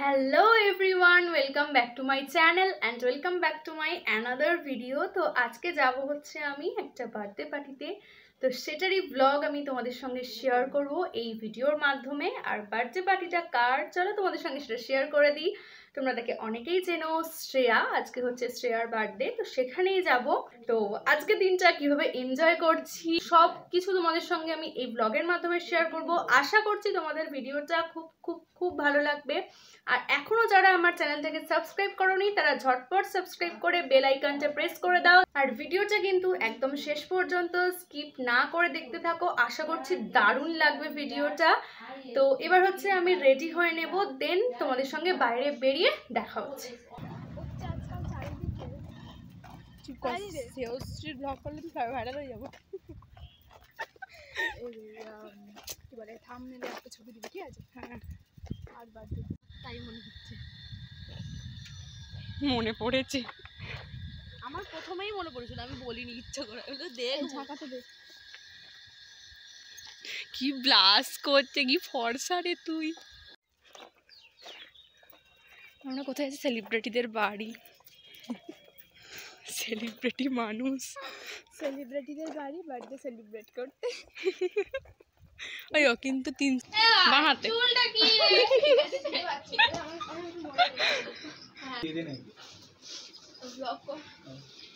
Hello everyone welcome back to my channel and welcome back to my another video তো আজকে যাব হচ্ছে আমি একটা বার্থডে পার্টিতে তো সেটারই ব্লগ আমি তোমাদের সঙ্গে শেয়ার করব এই ভিডিওর মাধ্যমে আর বার্থডে পার্টিটা কার চলো তোমাদের সঙ্গে সেটা শেয়ার করে দিই তোমরা তাকে অনেকেই চেনো শ্রেয়া আজকে হচ্ছে শ্রেয়ার বার্থডে তো সেখানেই যাব তো আজকে দিনটা কিভাবে এনজয় করছি সব কিছু তোমাদের সঙ্গে আমি এই ব্লগের মাধ্যমে শেয়ার করব আশা করছি তোমাদের ভিডিওটা খুব খুব খুব ভালো লাগবে আর এখনও যারা আমার চ্যানেলটাকে সাবস্ক্রাইব করনি তারা ঝটপট সাবস্ক্রাইব করে বেল আইকনটা প্রেস করে দাও আর ভিডিওটা কিন্তু একদম শেষ পর্যন্ত স্কিপ না করে দেখতে থাকো আশা করছি দারুণ লাগবে ভিডিওটা তো এবার হচ্ছে আমি রেডি হয়ে নেব দেন তোমাদের সঙ্গে বাইরে বেরিয়ে দেখা হ্যাঁ। হচ্ছে মনে পড়েছে আমার প্রথমেই মনে পড়েছিল আমি বলিনি ইচ্ছা করে দে তো দেখ কি ব্লাস করছে কি ফর্সা রে তুই আমরা কোথায় আছি সেলিব্রিটিদের বাড়ি সেলিব্রিটি মানুষ সেলিব্রিটিদের বাড়ি বার্থডে সেলিব্রেট করতে ওইও কিন্তু তিন হ্যাঁ, বাঁহাতে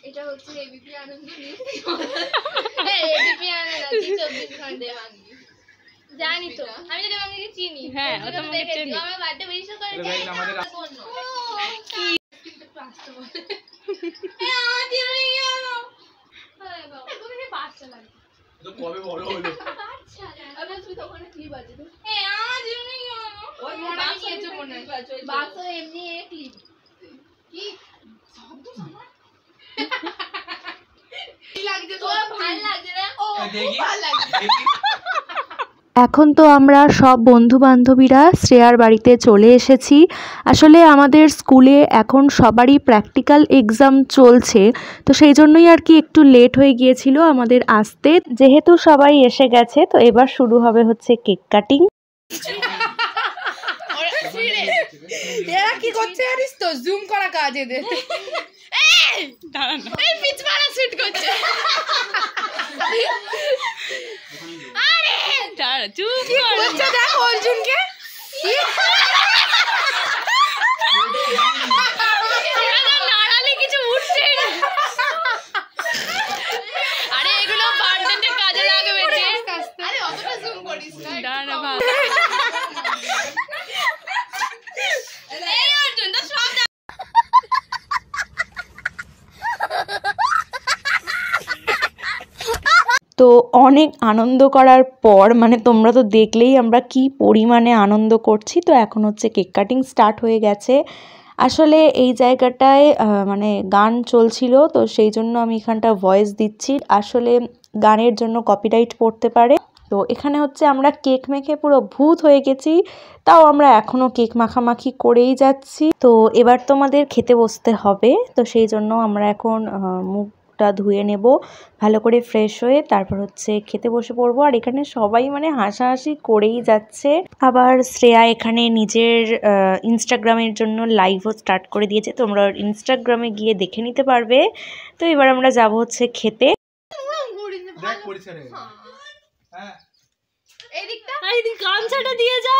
এটা হচ্ছে ABP Ananda news ABP Ananda চব্বিশ ঘন্টায় জানি তো আমি যদি তোমাকে চিনি হ্যাঁ ও তোমাকে চিনি আমার বার্থডে উইশ করে আমাদের কি কবে আচ্ছা, আমি আমার কি হলো ওই কি ভাল লাগছে না ভাল লাগছে এখন তো আমরা সব বন্ধু বান্ধবীরা শ্রেয়ার বাড়িতে চলে এসেছি আসলে আমাদের স্কুলে এখন সবারই প্র্যাকটিক্যাল এক্সাম চলছে তো সেই জন্যই আর কি একটু লেট হয়ে গিয়েছিল আমাদের আসতে যেহেতু সবাই এসে গেছে তো এবার শুরু হবে হচ্ছে কেক কাটিং কি করা কাজ এদের করছে चुप ये कुछ तो देख अर्जुन के তো অনেক আনন্দ করার পর মানে তোমরা তো দেখলেই আমরা কি পরিমাণে আনন্দ করছি তো এখন হচ্ছে কেক কাটিং স্টার্ট হয়ে গেছে আসলে এই জায়গাটায় মানে গান চলছিল তো সেই জন্য আমি এখানটা ভয়েস দিচ্ছি আসলে গানের জন্য কপিরাইট পড়তে পারে তো এখানে হচ্ছে আমরা কেক মেখে পুরো ভূত হয়ে গেছি তাও আমরা এখনও কেক মাখামাখি করেই যাচ্ছি তো এবার তোমাদের খেতে বসতে হবে তো সেই জন্য আমরা এখন মুখ মুখটা ধুয়ে নেব ভালো করে ফ্রেশ হয়ে তারপর হচ্ছে খেতে বসে পড়বো আর এখানে সবাই মানে হাসাহাসি করেই যাচ্ছে আবার শ্রেয়া এখানে নিজের ইনস্টাগ্রামের জন্য লাইভও স্টার্ট করে দিয়েছে তোমরা ইনস্টাগ্রামে গিয়ে দেখে নিতে পারবে তো এবার আমরা যাব হচ্ছে খেতে হ্যাঁ। দিয়ে যা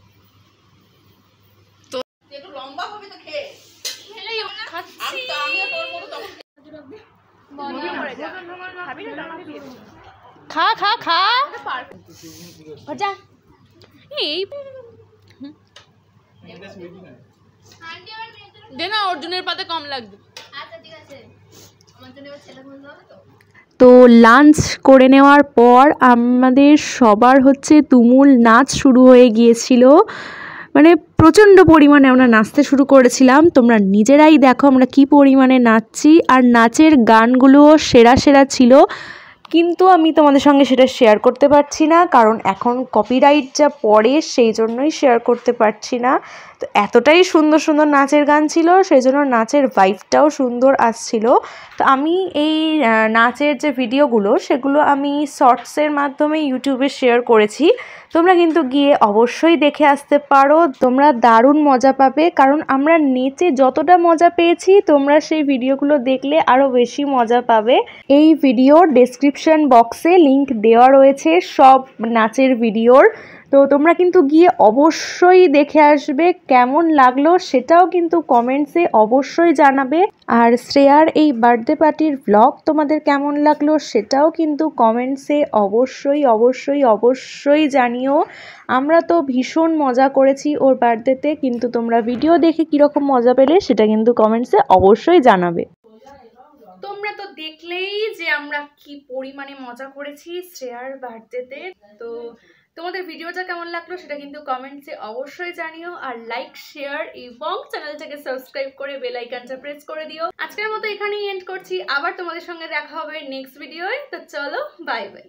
খা খা খা যা এই দে না অর্জুনের পাতে কম লাগবে আচ্ছা, তো লাঞ্চ করে নেওয়ার পর আমাদের সবার হচ্ছে তুমুল নাচ শুরু হয়ে গিয়েছিল মানে প্রচণ্ড পরিমাণে আমরা নাচতে শুরু করেছিলাম তোমরা নিজেরাই দেখো আমরা কি পরিমাণে নাচছি আর নাচের গানগুলোও সেরা সেরা ছিল কিন্তু আমি তোমাদের সঙ্গে সেটা শেয়ার করতে পারছি না কারণ এখন কপিরাইট যা পড়ে সেই জন্যই শেয়ার করতে পারছি না তো এতটাই সুন্দর সুন্দর নাচের গান ছিল সেই জন্য নাচের ভাইবটাও সুন্দর আসছিল তো আমি এই নাচের যে ভিডিওগুলো সেগুলো আমি শর্টসের মাধ্যমে ইউটিউবে শেয়ার করেছি তোমরা কিন্তু গিয়ে অবশ্যই দেখে আসতে পারো তোমরা দারুণ মজা পাবে কারণ আমরা নেচে যতটা মজা পেয়েছি তোমরা সেই ভিডিওগুলো দেখলে আরও বেশি মজা পাবে এই ভিডিও ডেসক্রিপশন ডিসক্রিপশান বক্সে লিংক দেওয়া রয়েছে সব নাচের ভিডিওর তো তোমরা কিন্তু গিয়ে অবশ্যই দেখে আসবে কেমন লাগলো সেটাও কিন্তু কমেন্টসে অবশ্যই জানাবে আর শ্রেয়ার এই বার্থডে পার্টির ব্লগ তোমাদের কেমন লাগলো সেটাও কিন্তু কমেন্টসে অবশ্যই অবশ্যই অবশ্যই জানিও আমরা তো ভীষণ মজা করেছি ওর বার্থডেতে কিন্তু তোমরা ভিডিও দেখে কীরকম মজা পেলে সেটা কিন্তু কমেন্টসে অবশ্যই জানাবে তোমরা তো দেখলেই যে আমরা কি পরিমাণে মজা করেছি শ্রেয়ার বার্থডেতে তো তোমাদের ভিডিওটা কেমন লাগলো সেটা কিন্তু কমেন্টসে অবশ্যই জানিও আর লাইক শেয়ার এবং চ্যানেলটাকে সাবস্ক্রাইব করে বেল আইকনটা প্রেস করে দিও আজকের মতো এখানেই এন্ড করছি আবার তোমাদের সঙ্গে দেখা হবে নেক্সট ভিডিওয় তো চলো বাই বাই